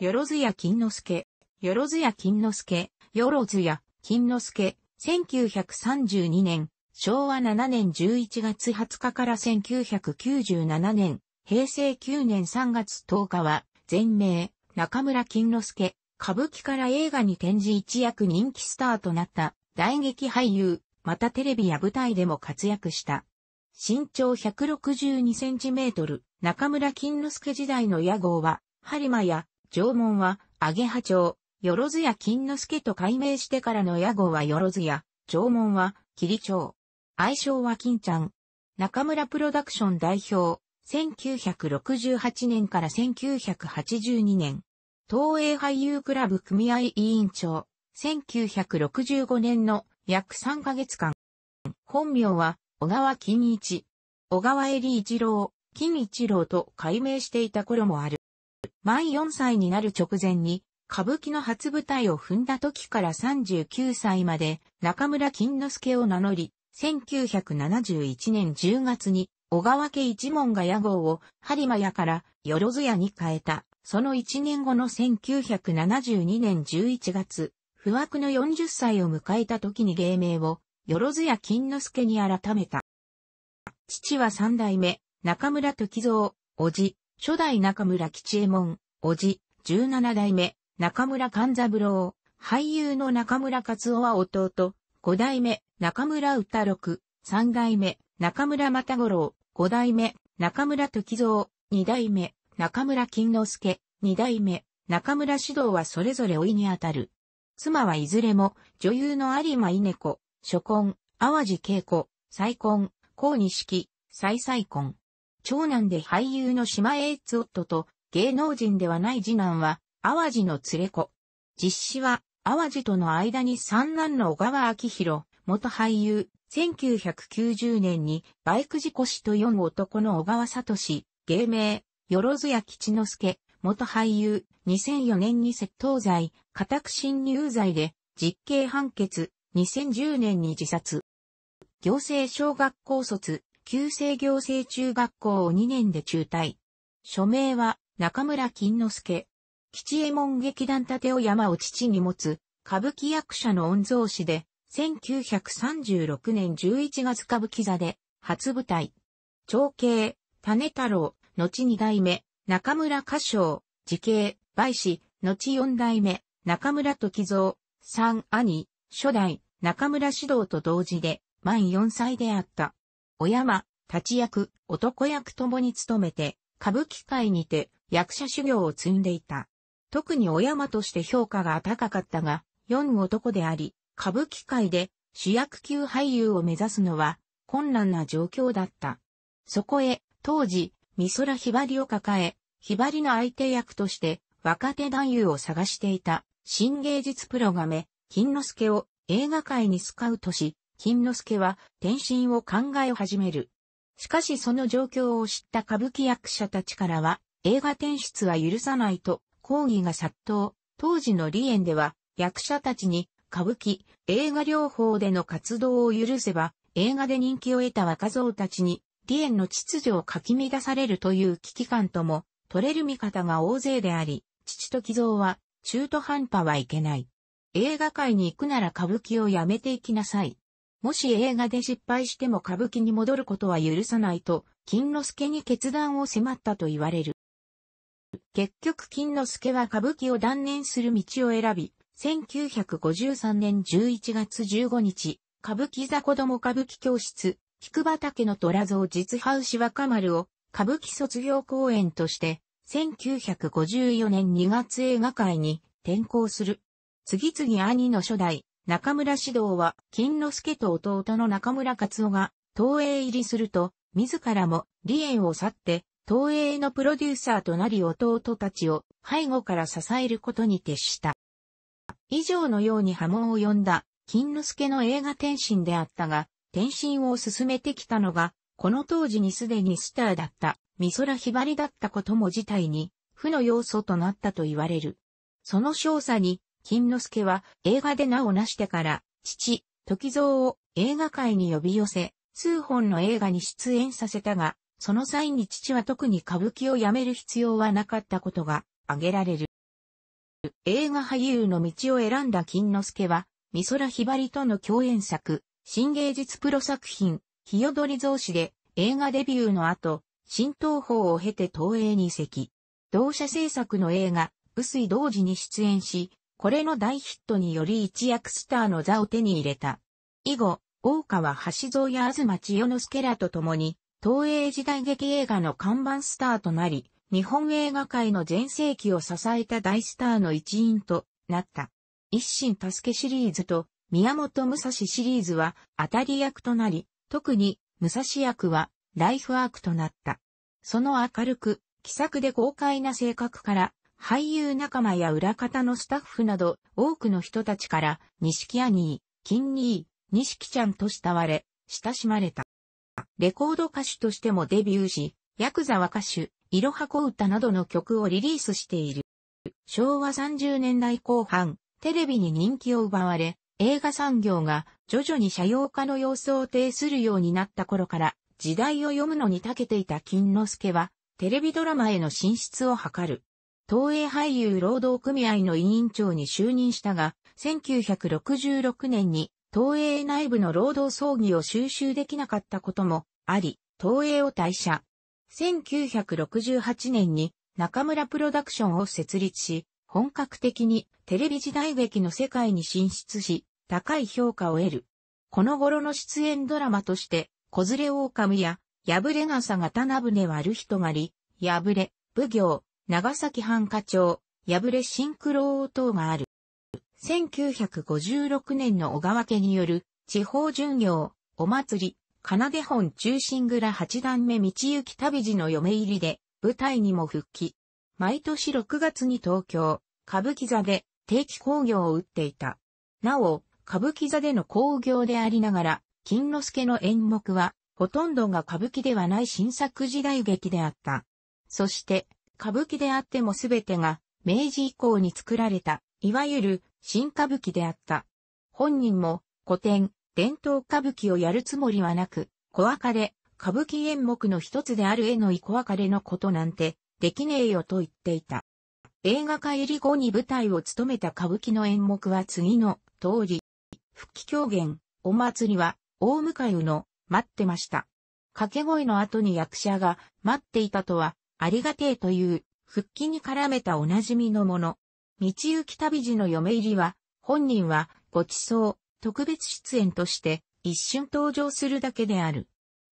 よろずや金之助、よろずや金之助、よろずや金之助、1932年、昭和7年11月20日から1997年、平成9年3月10日は、全名、中村金之助、歌舞伎から映画に転じ一躍人気スターとなった大劇俳優、またテレビや舞台でも活躍した。身長162センチメートル、中村金之助時代の野号は、播磨や縄文は、アゲハ町、よろずや金之助と改名してからの屋号はよろずや、縄文は、霧町。愛称は金ちゃん。中村プロダクション代表、1968年から1982年。東映俳優クラブ組合委員長、1965年の約3ヶ月間。本名は、小川金一。小川恵里一郎、金一郎と改名していた頃もある。毎4歳になる直前に、歌舞伎の初舞台を踏んだ時から39歳まで中村金之助を名乗り、1971年10月に小川家一門が屋号を播磨屋からよろず屋に変えた。その1年後の1972年11月、不惑の40歳を迎えた時に芸名をよろず屋金之助に改めた。父は三代目、中村時蔵、おじ、初代中村吉右衛門、おじ、十七代目、中村勘三郎、俳優の中村勝夫は弟、五代目、中村歌六、三代目、中村又五郎、五代目、中村時蔵、二代目、中村金之助、二代目、中村指導はそれぞれ老いにあたる。妻はいずれも、女優の有馬稲子、初婚、淡路恵子、再婚、高錦、再再婚。長男で俳優の島栄津夫と芸能人ではない次男は淡路の連れ子。実施は淡路との間に三男の小川明宏、元俳優、1990年にバイク事故死とむ男の小川聡、芸名、よろずや吉之助、元俳優、2004年に窃盗罪、家宅侵入罪で実刑判決、2010年に自殺。行政小学校卒、旧制行政中学校を2年で中退。署名は中村金之助。吉右衛門劇団立を山を父に持つ歌舞伎役者の御蔵師で、1936年11月歌舞伎座で初舞台。長兄、種太郎、後二代目、中村歌唱、時系、梅子、後四代目、中村時蔵、三兄、初代、中村指導と同時で、満4歳であった。お山、立役、男役ともに務めて、歌舞伎界にて役者修行を積んでいた。特にお山として評価が高かったが、四男であり、歌舞伎界で主役級俳優を目指すのは困難な状況だった。そこへ、当時、美空ひばりを抱え、ひばりの相手役として若手男優を探していた新芸術プロがめ、金之助を映画界にスカウトし、金之助は転身を考え始める。しかしその状況を知った歌舞伎役者たちからは、映画転出は許さないと抗議が殺到。当時の李園では、役者たちに歌舞伎、映画療法での活動を許せば、映画で人気を得た若造たちに、李園の秩序をかき乱されるという危機感とも、取れる見方が大勢であり、父と寄贈は、中途半端はいけない。映画界に行くなら歌舞伎をやめていきなさい。もし映画で失敗しても歌舞伎に戻ることは許さないと、金之助に決断を迫ったと言われる。結局金之助は歌舞伎を断念する道を選び、1953年11月15日、歌舞伎座子供歌舞伎教室、菊畑の虎像実派牛若丸を歌舞伎卒業公演として、1954年2月映画界に転校する。次々兄の初代、中村指導は、金之助と弟の中村勝夫が、東映入りすると、自らも、李園を去って、東映のプロデューサーとなり弟たちを背後から支えることに徹した。以上のように波紋を呼んだ、金之助の映画転身であったが、転身を進めてきたのが、この当時にすでにスターだった、美空ひばりだったことも自体に、負の要素となったと言われる。その少佐に、金之助は映画で名を成してから、父、時蔵を映画界に呼び寄せ、数本の映画に出演させたが、その際に父は特に歌舞伎をやめる必要はなかったことが挙げられる。映画俳優の道を選んだ金之助は、美空ひばりとの共演作、新芸術プロ作品、日よどり増子で映画デビューの後、新東宝を経て東映に移籍。同社制作の映画、薄井同時に出演し、これの大ヒットにより一躍スターの座を手に入れた。以後、大川橋蔵や東千代之助らと共に、東映時代劇映画の看板スターとなり、日本映画界の全盛期を支えた大スターの一員となった。一心助けシリーズと宮本武蔵シリーズは当たり役となり、特に武蔵役はライフワークとなった。その明るく、気さくで豪快な性格から俳優仲間や裏方のスタッフなど多くの人たちから、錦アニー、金ニー、錦ちゃんと慕われ、親しまれた。レコード歌手としてもデビューし、ヤクザ和歌手、いろはこ歌などの曲をリリースしている。昭和30年代後半、テレビに人気を奪われ、映画産業が徐々に社用化の様子を呈するようになった頃から、時代を読むのに長けていた金之助は、テレビドラマへの進出を図る。東映俳優労働組合の委員長に就任したが、1966年に東映内部の労働葬儀を収集できなかったこともあり、東映を退社。1968年に中村プロダクションを設立し、本格的にテレビ時代劇の世界に進出し、高い評価を得る。この頃の出演ドラマとして、子連れ狼や、破れ傘刀船割る人狩り、破れ、奉行、長崎藩課長、破れシンクロ等がある。1956年の小川家による地方巡業、お祭り、奏出本中心蔵八段目道行旅路の嫁入りで舞台にも復帰。毎年6月に東京、歌舞伎座で定期興行を打っていた。なお、歌舞伎座での興行でありながら、金之助の演目は、ほとんどが歌舞伎ではない新作時代劇であった。そして、歌舞伎であっても全てが明治以降に作られた、いわゆる新歌舞伎であった。本人も古典、伝統歌舞伎をやるつもりはなく、小別れ、歌舞伎演目の一つである絵のい小別れのことなんて、できねえよと言っていた。映画化入り後に舞台を務めた歌舞伎の演目は次の通り、復帰狂言、お祭りは、大向かいの、待ってました。掛け声の後に役者が、待っていたとは、ありがてえという、復帰に絡めたおなじみのもの。道行き旅路の嫁入りは、本人は、ご馳走、特別出演として、一瞬登場するだけである。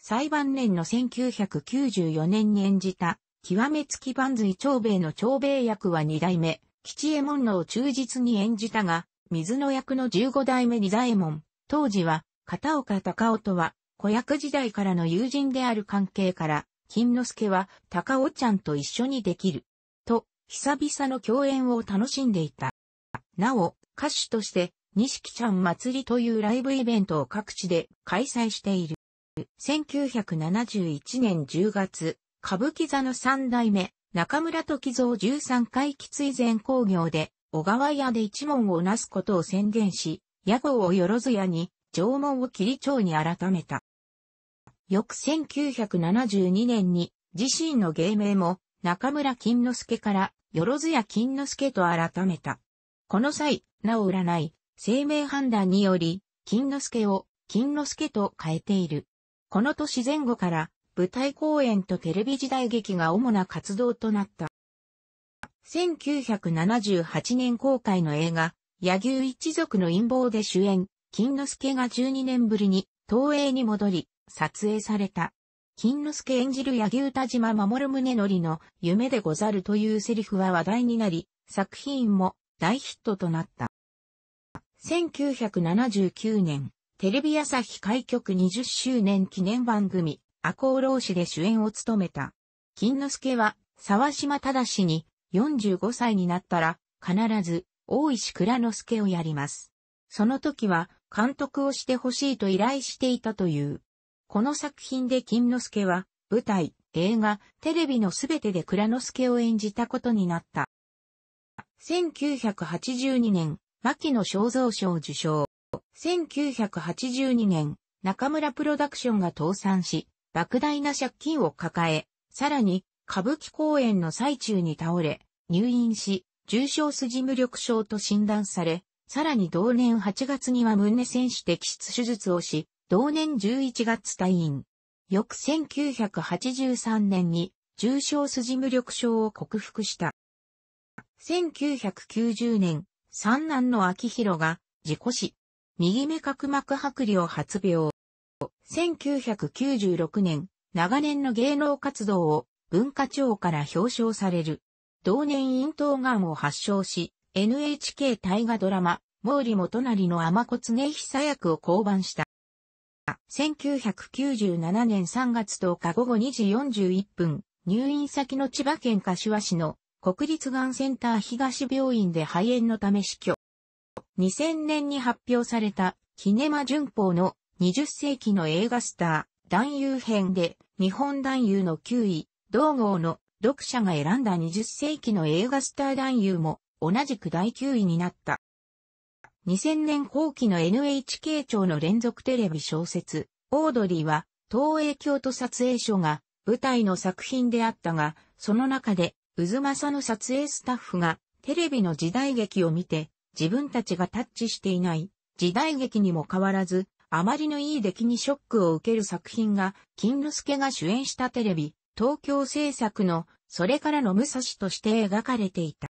裁判年の1994年に演じた、極めつき万髄長兵衛の長兵衛役は二代目、吉右衛門のを忠実に演じたが、水野役の十五代目二左衛門、当時は、片岡隆夫とは、子役時代からの友人である関係から、金之助は高尾ちゃんと一緒にできる。と、久々の共演を楽しんでいた。なお、歌手として、錦ちゃん祭りというライブイベントを各地で開催している。1971年10月、歌舞伎座の三代目、中村時蔵13回喫以前工業で、小川屋で一門をなすことを宣言し、屋号をよろず屋に、縄文を霧町に改めた。翌1972年に自身の芸名も中村金之助からよろずや金之助と改めた。この際、なお占い、生命判断により、金之助を金之助と変えている。この年前後から舞台公演とテレビ時代劇が主な活動となった。1978年公開の映画、野牛一族の陰謀で主演、金之助が12年ぶりに東映に戻り、撮影された。金之助演じる柳生田島守宗則の夢でござるというセリフは話題になり、作品も大ヒットとなった。1979年、テレビ朝日開局20周年記念番組、赤穂浪士で主演を務めた。金之助は、沢島忠に45歳になったら、必ず、大石倉之助をやります。その時は、監督をしてほしいと依頼していたという。この作品で金之助は、舞台、映画、テレビのすべてで倉之助を演じたことになった。1982年、牧野肖像賞受賞。1982年、中村プロダクションが倒産し、莫大な借金を抱え、さらに、歌舞伎公演の最中に倒れ、入院し、重症筋無力症と診断され、さらに同年8月には胸選手摘出手術をし、同年11月退院。翌1983年に重症筋無力症を克服した。1990年、三男の秋広が事故死。右目角膜剥離を発病。1996年、長年の芸能活動を文化庁から表彰される。同年咽頭がんを発症し、NHK 大河ドラマ、毛利元就の天骨常久役を降板した。1997年3月10日午後2時41分、入院先の千葉県柏市の国立がんセンター東病院で肺炎のため死去。2000年に発表されたキネマ旬報の20世紀の映画スター、男優編で日本男優の9位、同号の読者が選んだ20世紀の映画スター男優も同じく第9位になった。2000年後期の NHK 庁の連続テレビ小説、オードリーは、東映京都撮影所が舞台の作品であったが、その中で、渦政の撮影スタッフが、テレビの時代劇を見て、自分たちがタッチしていない、時代劇にも変わらず、あまりのいい出来にショックを受ける作品が、金之助が主演したテレビ、東京制作の、それからの武蔵として描かれていた。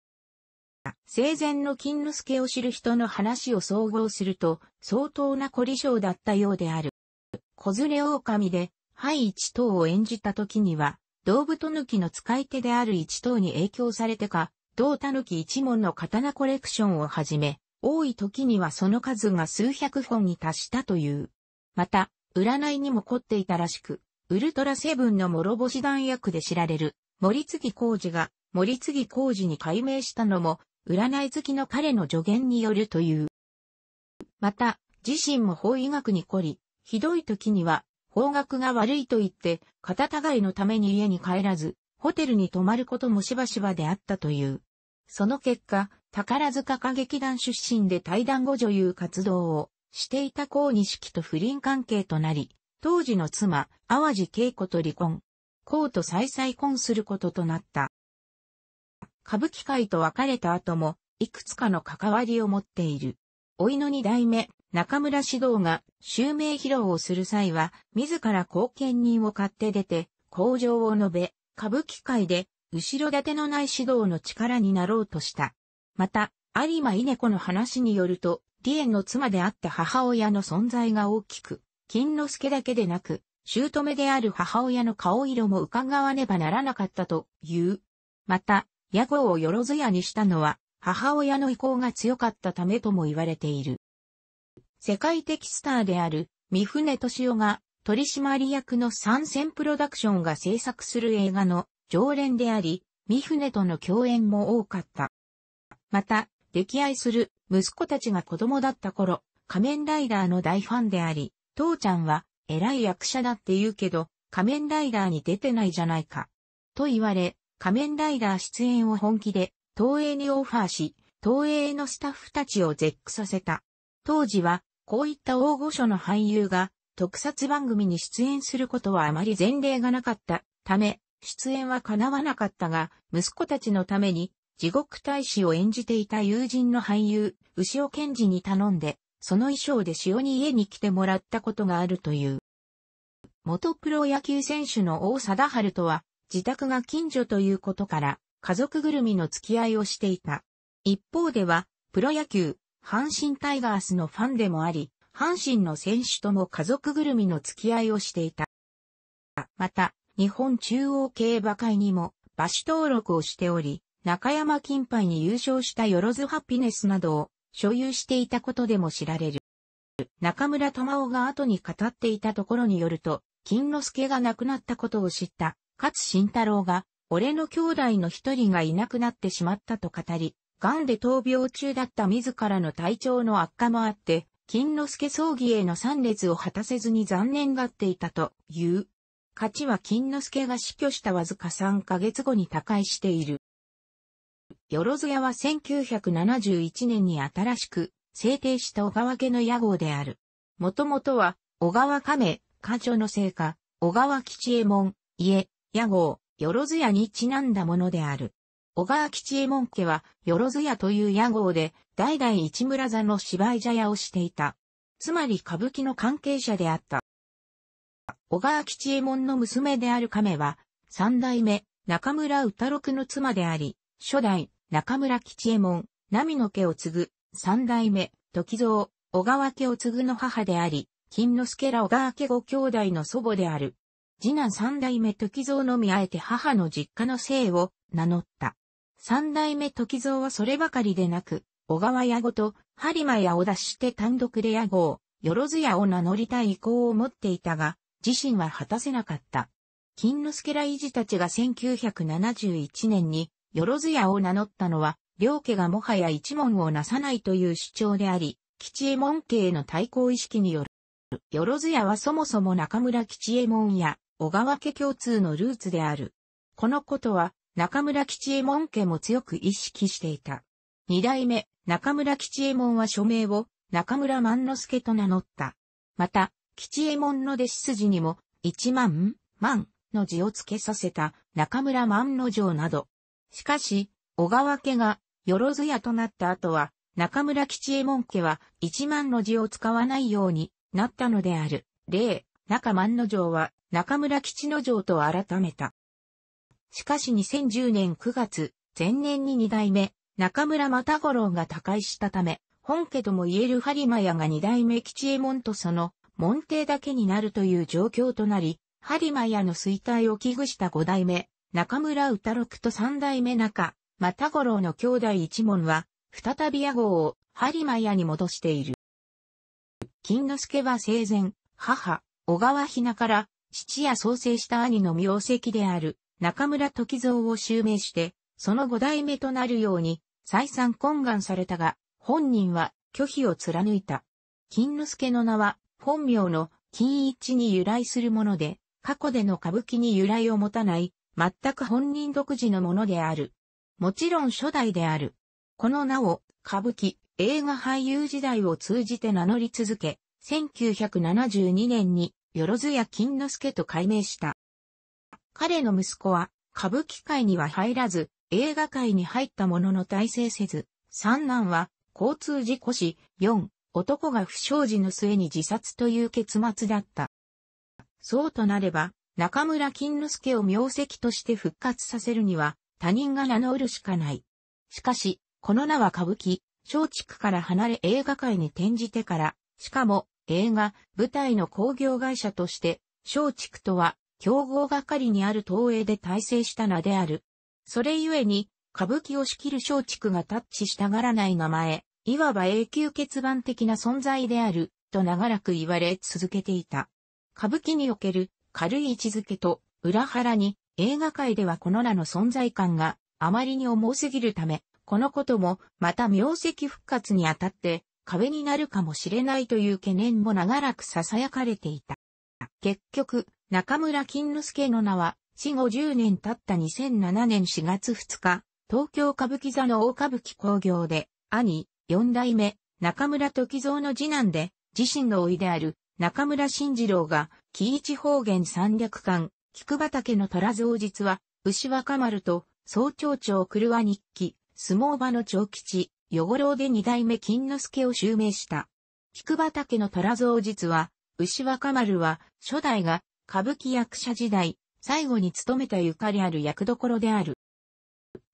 生前の金之助を知る人の話を総合すると、相当な凝り性だったようである。子連れ狼で、灰一刀を演じた時には、道部ときの使い手である一刀に影響されてか、道たぬき一門の刀コレクションをはじめ、多い時にはその数が数百本に達したという。また、占いにも凝っていたらしく、ウルトラセブンの諸星弾薬で知られる、森継浩二が、森継浩二に改名したのも、占い好きの彼の助言によるという。また、自身も法医学に凝り、ひどい時には、方角が悪いと言って、肩たがいのために家に帰らず、ホテルに泊まることもしばしばであったという。その結果、宝塚歌劇団出身で対談後女優活動をしていた高二式と不倫関係となり、当時の妻、淡路恵子と離婚。コと再々婚することとなった。歌舞伎界と別れた後も、いくつかの関わりを持っている。老いの二代目、中村指導が襲名披露をする際は、自ら後見人を買って出て、向上を述べ、歌舞伎界で、後ろ盾のない指導の力になろうとした。また、有馬稲子の話によると、李園の妻であった母親の存在が大きく、金之助だけでなく、姑である母親の顔色も伺わねばならなかったという。また、屋号をよろず屋にしたのは、母親の意向が強かったためとも言われている。世界的スターである、三船敏夫が、取締役の参戦プロダクションが制作する映画の常連であり、三船との共演も多かった。また、溺愛する息子たちが子供だった頃、仮面ライダーの大ファンであり、父ちゃんは偉い役者だって言うけど、仮面ライダーに出てないじゃないか。と言われ、仮面ライダー出演を本気で東映にオファーし、東映のスタッフたちを絶句させた。当時は、こういった大御所の俳優が特撮番組に出演することはあまり前例がなかったため、出演は叶わなかったが、息子たちのために地獄大使を演じていた友人の俳優、牛尾健二に頼んで、その衣装で潮に家に来てもらったことがあるという。元プロ野球選手の大貞治とは、自宅が近所ということから、家族ぐるみの付き合いをしていた。一方では、プロ野球、阪神タイガースのファンでもあり、阪神の選手とも家族ぐるみの付き合いをしていた。また、日本中央競馬会にも馬主登録をしており、中山金杯に優勝したよろずハピネスなどを所有していたことでも知られる。中村玉緒が後に語っていたところによると、金之助が亡くなったことを知った勝慎太郎が、俺の兄弟の一人がいなくなってしまったと語り、癌で闘病中だった自らの体調の悪化もあって、金之助葬儀への参列を果たせずに残念がっていたという。勝ちは金之助が死去したわずか3ヶ月後に他界している。よろずやは1971年に新しく制定した小川家の屋号である。もともとは、小川亀、家長の聖か、小川吉右衛門、家、屋号、よろずやにちなんだものである。小川吉右衛門家は、よろずやという屋号で、代々市村座の芝居茶屋をしていた。つまり歌舞伎の関係者であった。小川吉右衛門の娘である亀は、三代目、中村歌六の妻であり、初代、中村吉右衛門、波の家を継ぐ、三代目、時蔵、小川家を継ぐの母であり、金之助ら小川家五兄弟の祖母である。次男三代目時蔵のみあえて母の実家の姓を名乗った。三代目時蔵はそればかりでなく、小川屋ごと、播磨屋を脱して単独で屋号、よろず屋を名乗りたい意向を持っていたが、自身は果たせなかった。金之助ら維持たちが1971年に、よろず屋を名乗ったのは、両家がもはや一門をなさないという主張であり、吉右衛門家への対抗意識による。よろず屋はそもそも中村吉右衛門や小川家共通のルーツである。このことは、中村吉右衛門家も強く意識していた。二代目、中村吉右衛門は署名を、中村万之助と名乗った。また、吉右衛門の弟子筋にも、一万、万の字を付けさせた中村万之丞など。しかし、小川家が、よろずやとなった後は、中村吉右衛門家は一万の字を使わないようになったのである。例、中万之丞は中村吉之丞と改めた。しかし2010年9月、前年に二代目、中村又五郎が他界したため、本家とも言える播磨屋が二代目吉右衛門とその、門弟だけになるという状況となり、播磨屋の衰退を危惧した五代目、中村歌六と三代目中、又五郎の兄弟一門は、再び屋号を播磨屋に戻している。金之助は生前、母、小川ひなから父や創生した兄の名跡である中村時蔵を襲名して、その五代目となるように再三懇願されたが、本人は拒否を貫いた。金之助の名は本名の金一に由来するもので、過去での歌舞伎に由来を持たない、全く本人独自のものである。もちろん初代である。この名を歌舞伎、映画俳優時代を通じて名乗り続け、1972年によろずや金之助と改名した。彼の息子は、歌舞伎界には入らず、映画界に入ったものの大成せず、三男は、交通事故死、四、男が不祥事の末に自殺という結末だった。そうとなれば、中村金之助を名跡として復活させるには、他人が名乗るしかない。しかし、この名は歌舞伎、松竹から離れ映画界に転じてから、しかも、映画、舞台の工業会社として、松竹とは、競合係にある東映で体制した名である。それゆえに、歌舞伎を仕切る松竹がタッチしたがらない名前、いわば永久欠番的な存在である、と長らく言われ続けていた。歌舞伎における軽い位置づけと裏腹に映画界ではこの名の存在感があまりに重すぎるため、このこともまた名跡復活にあたって壁になるかもしれないという懸念も長らく囁かれていた。結局、中村金之助の名は、死後10年経った2007年4月2日、東京歌舞伎座の大歌舞伎工業で、兄、四代目、中村時蔵の次男で、自身のいである、中村慎次郎が、木一方言三略館、菊畑の虎造実は、牛若丸と、総長長狂わ日記、相撲場の長吉、汚老で二代目金之助を襲名した。菊畑の虎像実は、牛若丸は、初代が、歌舞伎役者時代、最後に勤めたゆかりある役どころである。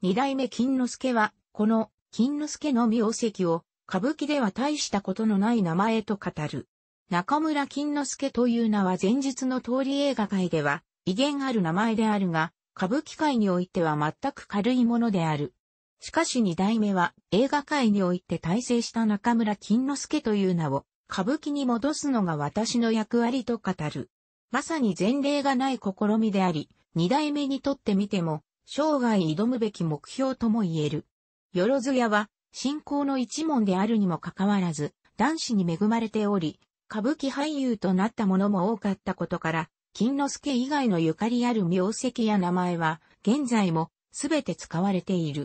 二代目金之助は、この、金之助の名跡を、歌舞伎では大したことのない名前と語る。中村金之助という名は前日の通り映画界では、威厳ある名前であるが、歌舞伎界においては全く軽いものである。しかし二代目は映画界において大成した中村金之助という名を歌舞伎に戻すのが私の役割と語る。まさに前例がない試みであり、二代目にとってみても、生涯挑むべき目標とも言える。よろずやは、信仰の一門であるにもかかわらず、男子に恵まれており、歌舞伎俳優となった者も多かったことから、金之助以外のゆかりある名跡や名前は、現在もすべて使われている。